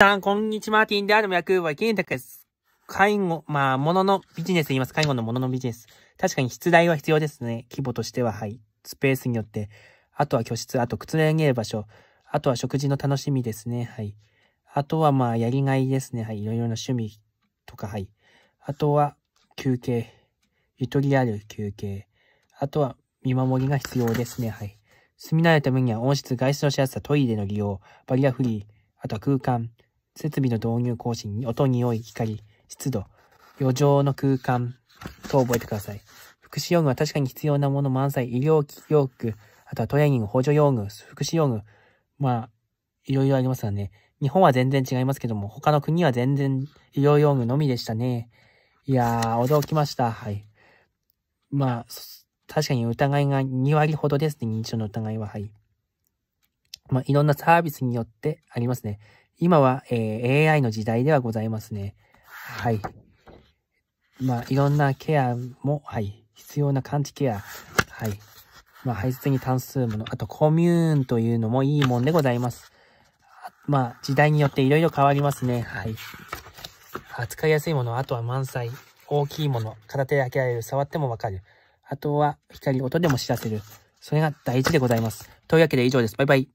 さん、こんにちは。ティンである役は、ゲンタクです。介護、まあ、もののビジネス言います。介護のもののビジネス。確かに出題は必要ですね。規模としては、はい。スペースによって。あとは居室、あと靴でげる場所。あとは食事の楽しみですね。はい。あとは、まあ、やりがいですね。はい。いろいろな趣味とか、はい。あとは、休憩。ゆとりある休憩。あとは、見守りが必要ですね。はい。住み慣れたためには、温室、外出のしやすさ、トイレの利用、バリアフリー、あとは空間。設備の導入更新に音、匂い、光、湿度、余剰の空間と覚えてください。福祉用具は確かに必要なもの満載、医療用具、あとはトレーニング、補助用具、福祉用具、まあ、いろいろありますよね。日本は全然違いますけども、他の国は全然医療用具のみでしたね。いやー、驚きました。はい。まあ、確かに疑いが2割ほどですね、認知症の疑いは。はい。まあ、いろんなサービスによってありますね。今は、えー、AI の時代ではございますね。はい。まあ、いろんなケアも、はい、必要な感知ケア、はい。まあ、排出に関するもの、あとコミューンというのもいいもんでございます。まあ、時代によっていろいろ変わりますね。はい。扱いやすいもの、あとは満載。大きいもの、片手で開けられる、触ってもわかる。あとは光、音でも知らせる。それが大事でございます。というわけで以上です。バイバイ。